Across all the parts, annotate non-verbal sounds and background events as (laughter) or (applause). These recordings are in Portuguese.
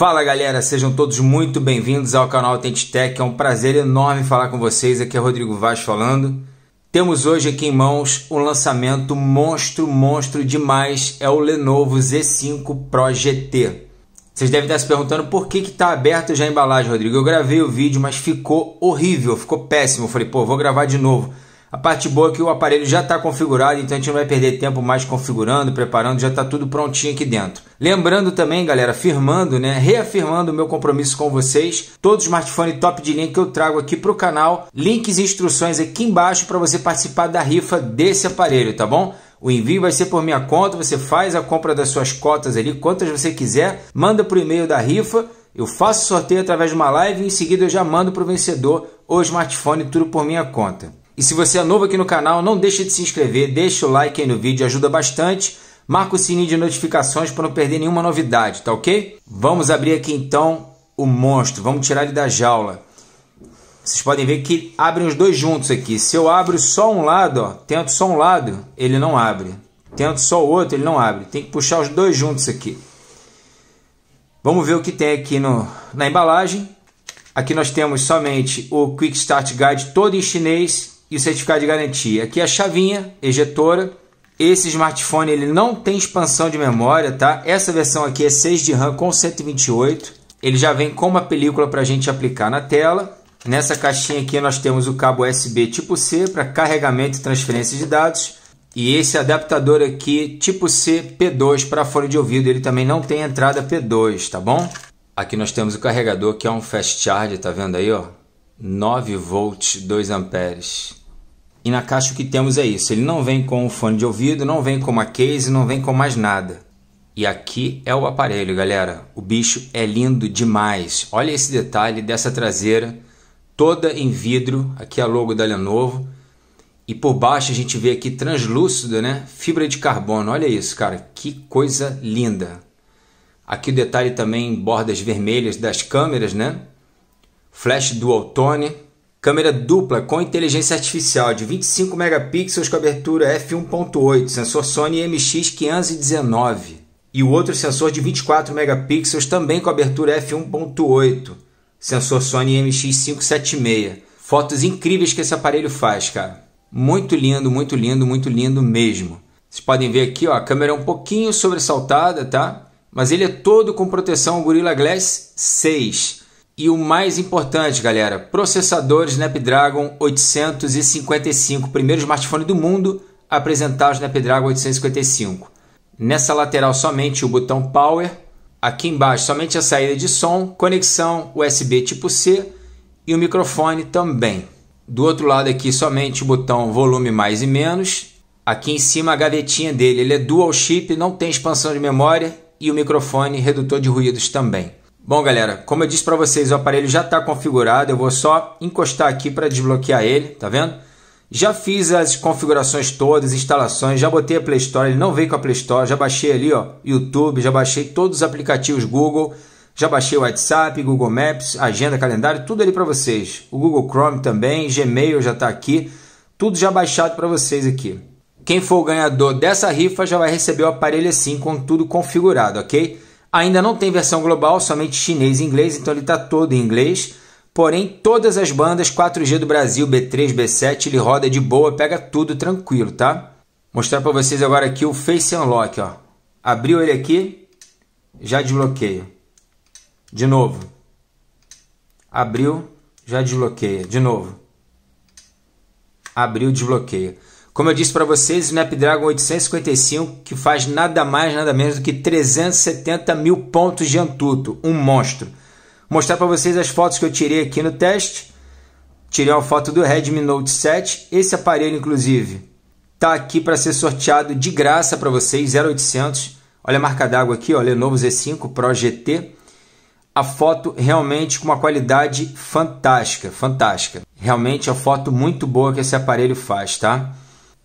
Fala galera, sejam todos muito bem-vindos ao canal Tente Tech. É um prazer enorme falar com vocês. Aqui é Rodrigo Vaz falando. Temos hoje aqui em mãos um lançamento monstro, monstro demais. É o Lenovo Z5 Pro GT. Vocês devem estar se perguntando por que está aberto já a embalagem, Rodrigo. Eu gravei o vídeo, mas ficou horrível, ficou péssimo. Eu falei, pô, vou gravar de novo. A parte boa é que o aparelho já está configurado, então a gente não vai perder tempo mais configurando, preparando, já está tudo prontinho aqui dentro. Lembrando também, galera, firmando, né, reafirmando o meu compromisso com vocês, todo smartphone top de linha que eu trago aqui para o canal, links e instruções aqui embaixo para você participar da rifa desse aparelho, tá bom? O envio vai ser por minha conta, você faz a compra das suas cotas ali, quantas você quiser, manda para o e-mail da rifa, eu faço sorteio através de uma live e em seguida eu já mando para o vencedor o smartphone, tudo por minha conta. E se você é novo aqui no canal, não deixe de se inscrever, deixa o like aí no vídeo, ajuda bastante. Marca o sininho de notificações para não perder nenhuma novidade, tá ok? Vamos abrir aqui então o monstro, vamos tirar ele da jaula. Vocês podem ver que abrem os dois juntos aqui. Se eu abro só um lado, ó, tento só um lado, ele não abre. Tento só o outro, ele não abre. Tem que puxar os dois juntos aqui. Vamos ver o que tem aqui no, na embalagem. Aqui nós temos somente o Quick Start Guide todo em chinês e o certificado de garantia. Aqui é a chavinha ejetora esse smartphone ele não tem expansão de memória, tá? Essa versão aqui é 6 de RAM com 128. Ele já vem com uma película para a gente aplicar na tela. Nessa caixinha aqui nós temos o cabo USB tipo C para carregamento e transferência de dados. E esse adaptador aqui tipo C P2 para fone de ouvido, ele também não tem entrada P2, tá bom? Aqui nós temos o carregador que é um fast charge, tá vendo aí, ó? 9 volts, 2 amperes. E na caixa o que temos é isso. Ele não vem com o fone de ouvido, não vem com uma case, não vem com mais nada. E aqui é o aparelho, galera. O bicho é lindo demais. Olha esse detalhe dessa traseira, toda em vidro. Aqui é a logo da Lenovo. E por baixo a gente vê aqui translúcido, né? Fibra de carbono. Olha isso, cara. Que coisa linda. Aqui o detalhe também em bordas vermelhas das câmeras, né? Flash dual tone Câmera dupla com inteligência artificial de 25 megapixels com abertura f1.8, sensor Sony MX519. E o outro sensor de 24 megapixels também com abertura f1.8, sensor Sony MX576. Fotos incríveis que esse aparelho faz, cara. Muito lindo, muito lindo, muito lindo mesmo. Vocês podem ver aqui, ó, a câmera é um pouquinho sobressaltada, tá? Mas ele é todo com proteção Gorilla Glass 6. E o mais importante, galera, processador Snapdragon 855, primeiro smartphone do mundo a apresentar o Snapdragon 855. Nessa lateral somente o botão Power, aqui embaixo somente a saída de som, conexão USB tipo C e o microfone também. Do outro lado aqui somente o botão volume mais e menos. Aqui em cima a gavetinha dele, ele é dual chip, não tem expansão de memória e o microfone redutor de ruídos também. Bom, galera, como eu disse para vocês, o aparelho já está configurado. Eu vou só encostar aqui para desbloquear ele, tá vendo? Já fiz as configurações todas, instalações, já botei a Play Store, ele não veio com a Play Store, já baixei ali, ó, YouTube, já baixei todos os aplicativos Google, já baixei o WhatsApp, Google Maps, agenda, calendário, tudo ali para vocês. O Google Chrome também, Gmail já está aqui, tudo já baixado para vocês aqui. Quem for o ganhador dessa rifa já vai receber o aparelho assim com tudo configurado, ok? Ainda não tem versão global, somente chinês e inglês, então ele está todo em inglês. Porém, todas as bandas 4G do Brasil, B3, B7, ele roda de boa, pega tudo tranquilo, tá? Mostrar para vocês agora aqui o Face Unlock, ó. Abriu ele aqui, já desbloqueia. De novo. Abriu, já desbloqueia. De novo. Abriu, desbloqueia. Como eu disse para vocês, Snapdragon 855, que faz nada mais, nada menos do que 370 mil pontos de antutu, um monstro. Vou mostrar para vocês as fotos que eu tirei aqui no teste. Tirei uma foto do Redmi Note 7, esse aparelho inclusive tá aqui para ser sorteado de graça para vocês, 0800. Olha a marca d'água aqui, ó, Lenovo Z5 Pro GT. A foto realmente com uma qualidade fantástica, fantástica. Realmente é uma foto muito boa que esse aparelho faz, tá?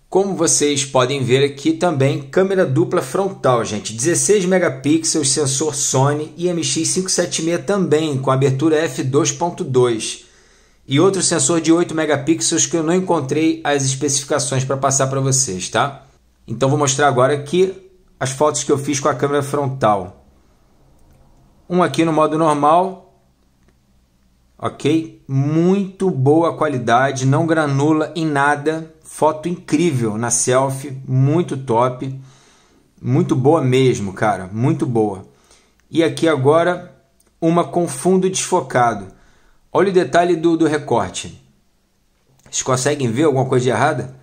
Como vocês podem ver aqui também, câmera dupla frontal, gente, 16 megapixels, sensor Sony e MX576 também, com abertura f2.2 e outro sensor de 8 megapixels que eu não encontrei as especificações para passar para vocês, tá? Então vou mostrar agora aqui as fotos que eu fiz com a câmera frontal. Um aqui no modo normal, ok? Muito boa qualidade, não granula em nada, foto incrível na selfie, muito top, muito boa mesmo, cara, muito boa. E aqui agora uma com fundo desfocado. Olha o detalhe do, do recorte. Vocês conseguem ver alguma coisa de errada?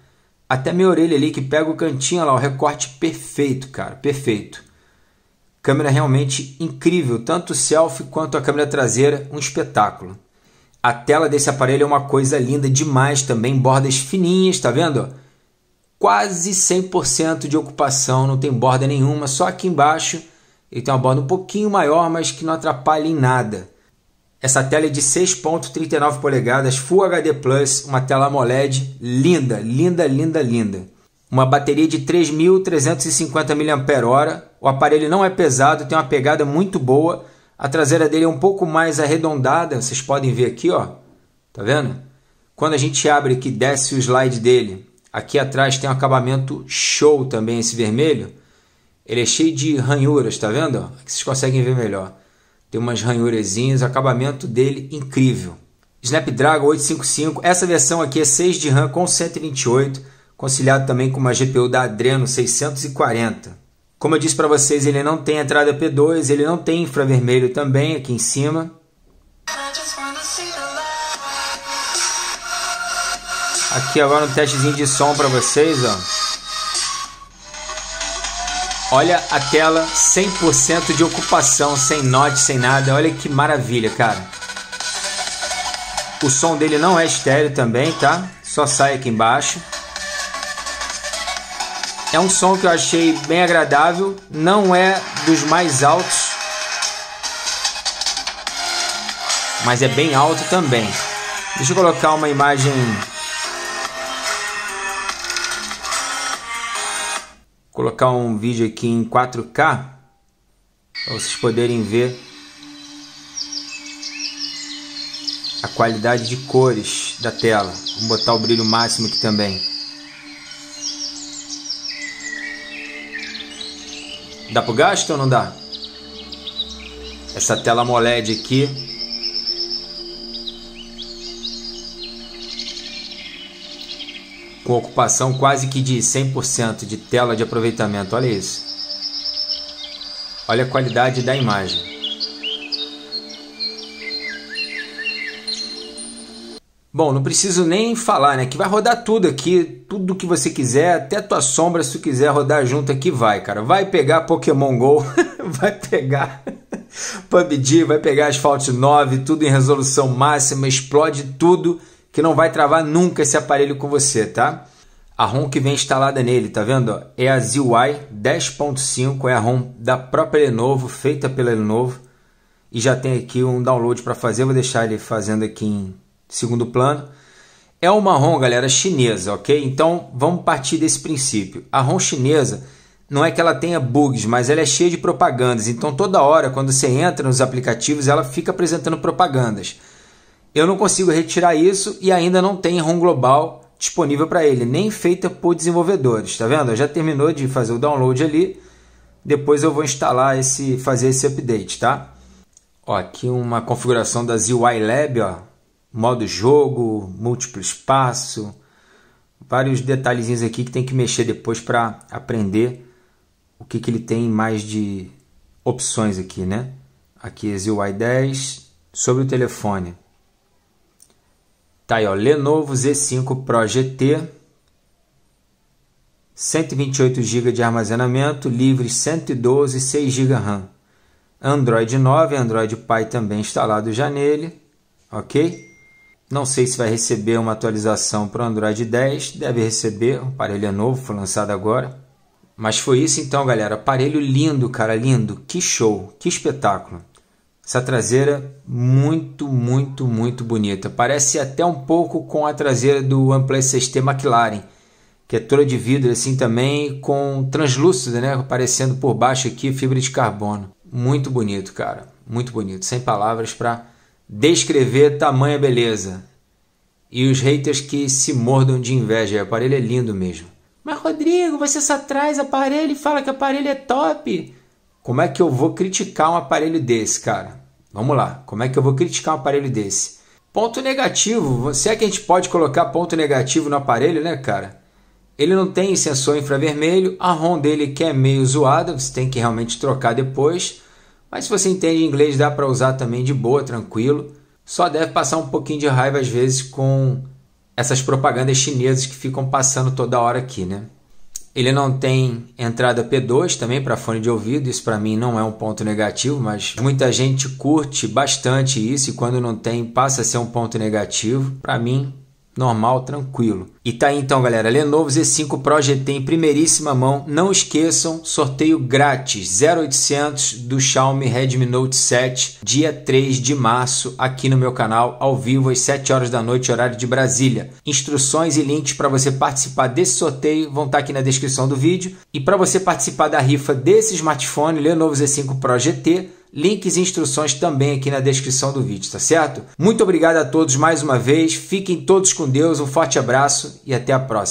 Até minha orelha ali que pega o cantinho lá, o recorte perfeito, cara, perfeito. Câmera realmente incrível, tanto selfie quanto a câmera traseira, um espetáculo. A tela desse aparelho é uma coisa linda demais também, bordas fininhas, tá vendo? Quase 100% de ocupação, não tem borda nenhuma, só aqui embaixo ele tem uma borda um pouquinho maior, mas que não atrapalha em nada. Essa tela é de 6.39 polegadas, Full HD Plus, uma tela AMOLED linda, linda, linda, linda. Uma bateria de 3.350 mAh. O aparelho não é pesado, tem uma pegada muito boa a traseira dele é um pouco mais arredondada, vocês podem ver aqui, ó. Tá vendo? Quando a gente abre aqui, desce o slide dele. Aqui atrás tem um acabamento show também esse vermelho. Ele é cheio de ranhuras, tá vendo? Aqui vocês conseguem ver melhor. Tem umas ranhurazinhas, acabamento dele incrível. Snapdragon 855, essa versão aqui é 6 de RAM com 128, conciliado também com uma GPU da Adreno 640. Como eu disse para vocês, ele não tem entrada P2, ele não tem infravermelho também aqui em cima. Aqui agora um testezinho de som para vocês, ó. Olha a tela 100% de ocupação, sem note, sem nada. Olha que maravilha, cara. O som dele não é estéreo também, tá? Só sai aqui embaixo. É um som que eu achei bem agradável, não é dos mais altos, mas é bem alto também. Deixa eu colocar uma imagem. Vou colocar um vídeo aqui em 4K para vocês poderem ver a qualidade de cores da tela. Vou botar o brilho máximo aqui também. Dá pro gasto ou não dá? Essa tela AMOLED aqui. Com ocupação quase que de 100% de tela de aproveitamento. Olha isso. Olha a qualidade da imagem. bom, não preciso nem falar, né? Que vai rodar tudo aqui, tudo que você quiser, até tua sombra, se tu quiser rodar junto aqui, vai, cara. Vai pegar Pokémon GO, (laughs) vai pegar (laughs) PUBG, vai pegar Asphalt 9, tudo em resolução máxima, explode tudo, que não vai travar nunca esse aparelho com você, tá? A ROM que vem instalada nele, tá vendo? É a ZY 10.5, é a ROM da própria Lenovo, feita pela Lenovo. E já tem aqui um download para fazer, vou deixar ele fazendo aqui em segundo plano. É uma ROM, galera, chinesa, ok? Então vamos partir desse princípio. A ROM chinesa não é que ela tenha bugs, mas ela é cheia de propagandas. Então toda hora, quando você entra nos aplicativos, ela fica apresentando propagandas. Eu não consigo retirar isso e ainda não tem ROM global disponível para ele, nem feita por desenvolvedores, tá vendo? Já terminou de fazer o download ali. Depois eu vou instalar esse, fazer esse update, tá? Ó, aqui uma configuração da ZY Lab, ó, modo jogo, múltiplo espaço, vários detalhezinhos aqui que tem que mexer depois para aprender o que, que ele tem mais de opções aqui, né? Aqui i 10 sobre o telefone. Tá aí, ó, Lenovo Z5 Pro GT, 128 GB de armazenamento, livre 112 6 GB RAM. Android 9, Android Pie também instalado já nele, ok? Não sei se vai receber uma atualização para o Android 10, deve receber, o aparelho é novo, foi lançado agora. Mas foi isso então, galera. Aparelho lindo, cara, lindo. Que show, que espetáculo. Essa traseira muito, muito, muito bonita. Parece até um pouco com a traseira do OnePlus 6T McLaren, que é toda de vidro assim também, com translúcido, né, aparecendo por baixo aqui, fibra de carbono. Muito bonito, cara. Muito bonito. Sem palavras para descrever tamanha beleza. E os haters que se mordam de inveja. O aparelho é lindo mesmo. Mas Rodrigo, você só traz aparelho e fala que aparelho é top. Como é que eu vou criticar um aparelho desse, cara? Vamos lá. Como é que eu vou criticar um aparelho desse? Ponto negativo. Se é que a gente pode colocar ponto negativo no aparelho, né, cara? Ele não tem sensor infravermelho, a ROM dele que é meio zoada, você tem que realmente trocar depois. Mas se você entende inglês, dá para usar também de boa, tranquilo. Só deve passar um pouquinho de raiva às vezes com essas propagandas chinesas que ficam passando toda hora aqui, né? Ele não tem entrada P2 também para fone de ouvido, isso para mim não é um ponto negativo, mas muita gente curte bastante isso e quando não tem passa a ser um ponto negativo. Para mim, normal, tranquilo. E tá aí então, galera, Lenovo Z5 Pro GT em primeiríssima mão. Não esqueçam, sorteio grátis 0800 do Xiaomi Redmi Note 7, dia 3 de março, aqui no meu canal, ao vivo às 7 horas da noite, horário de Brasília. Instruções e links para você participar desse sorteio vão estar tá aqui na descrição do vídeo. E para você participar da rifa desse smartphone Lenovo Z5 Pro GT, Links e instruções também aqui na descrição do vídeo, tá certo? Muito obrigado a todos mais uma vez. Fiquem todos com Deus, um forte abraço e até a próxima.